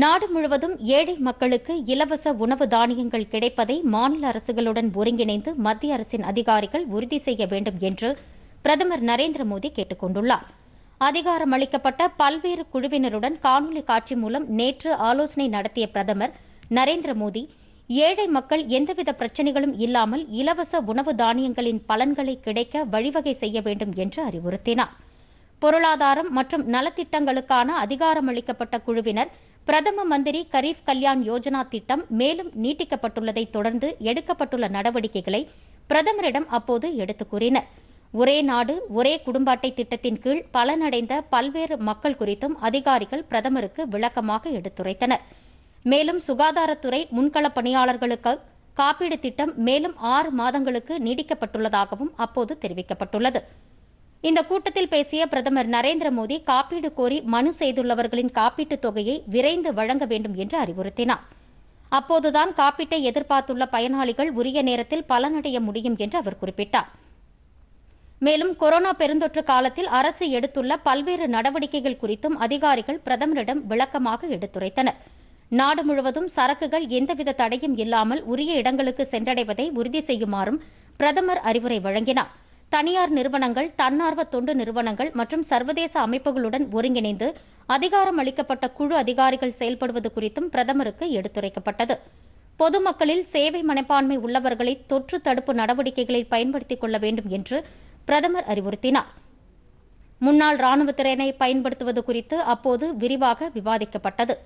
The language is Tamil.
நாடு முழுவதும் ஏழை மக்களுக்கு இலவச உணவு தானியங்கள் கிடைப்பதை மாநில அரசுகளுடன் ஒருங்கிணைந்து மத்திய அரசின் அதிகாரிகள் உறுதி செய்ய வேண்டும் என்று பிரதமர் நரேந்திர மோடி கேட்டுக் கொண்டுள்ளார் அளிக்கப்பட்ட பல்வேறு குழுவினருடன் காணொலி காட்சி மூலம் நேற்று ஆலோசனை நடத்திய பிரதமர் நரேந்திர மோடி ஏழை மக்கள் எந்தவித பிரச்சினைகளும் இல்லாமல் இலவச உணவு தானியங்களின் பலன்களை கிடைக்க வழிவகை செய்ய வேண்டும் என்று அறிவுறுத்தினார் பொருளாதாரம் மற்றும் நலத்திட்டங்களுக்கான அளிக்கப்பட்ட குழுவினர் பிரதம மந்திரி கரீப் கல்யாண் யோஜனா திட்டம் மேலும் நீட்டிக்கப்பட்டுள்ளதை தொடர்ந்து எடுக்கப்பட்டுள்ள நடவடிக்கைகளை பிரதமரிடம் அப்போது எடுத்துக் கூறினர் ஒரே நாடு ஒரே குடும்ப அட்டை திட்டத்தின் கீழ் பலனடைந்த பல்வேறு மக்கள் குறித்தும் அதிகாரிகள் பிரதமருக்கு விளக்கமாக எடுத்துரைத்தனர் மேலும் சுகாதாரத்துறை முன்கள பணியாளர்களுக்கு காப்பீடு திட்டம் மேலும் ஆறு மாதங்களுக்கு நீடிக்கப்பட்டுள்ளதாகவும் அப்போது தெரிவிக்கப்பட்டுள்ளது இந்த கூட்டத்தில் பேசிய பிரதமர் நரேந்திர மோடி காப்பீடு கோரி மனு செய்துள்ளவர்களின் காப்பீட்டுத் தொகையை விரைந்து வழங்க வேண்டும் என்று அறிவுறுத்தினார் அப்போதுதான் காப்பீட்டை எதிர்பார்த்துள்ள பயனாளிகள் உரிய நேரத்தில் பலனடைய முடியும் என்று அவர் குறிப்பிட்டார் மேலும் கொரோனா பெருந்தொற்று காலத்தில் அரசு எடுத்துள்ள பல்வேறு நடவடிக்கைகள் குறித்தும் அதிகாரிகள் பிரதமரிடம் விளக்கமாக எடுத்துரைத்தனர் நாடு முழுவதும் சரக்குகள் எந்தவித தடையும் இல்லாமல் உரிய இடங்களுக்கு சென்றடைவதை உறுதி செய்யுமாறும் பிரதமர் அறிவுரை வழங்கினார் தனியார் நிறுவனங்கள் தன்னார்வ தொண்டு நிறுவனங்கள் மற்றும் சர்வதேச அமைப்புகளுடன் ஒருங்கிணைந்து அதிகாரம் அளிக்கப்பட்ட குழு அதிகாரிகள் செயல்படுவது குறித்தும் பிரதமருக்கு எடுத்துரைக்கப்பட்டது பொதுமக்களில் சேவை மனப்பான்மை உள்ளவர்களை தொற்று தடுப்பு நடவடிக்கைகளில் பயன்படுத்திக் கொள்ள வேண்டும் என்று பிரதமர் அறிவுறுத்தினார் முன்னாள் ராணுவத்தினரை பயன்படுத்துவது குறித்து அப்போது விரிவாக விவாதிக்கப்பட்டது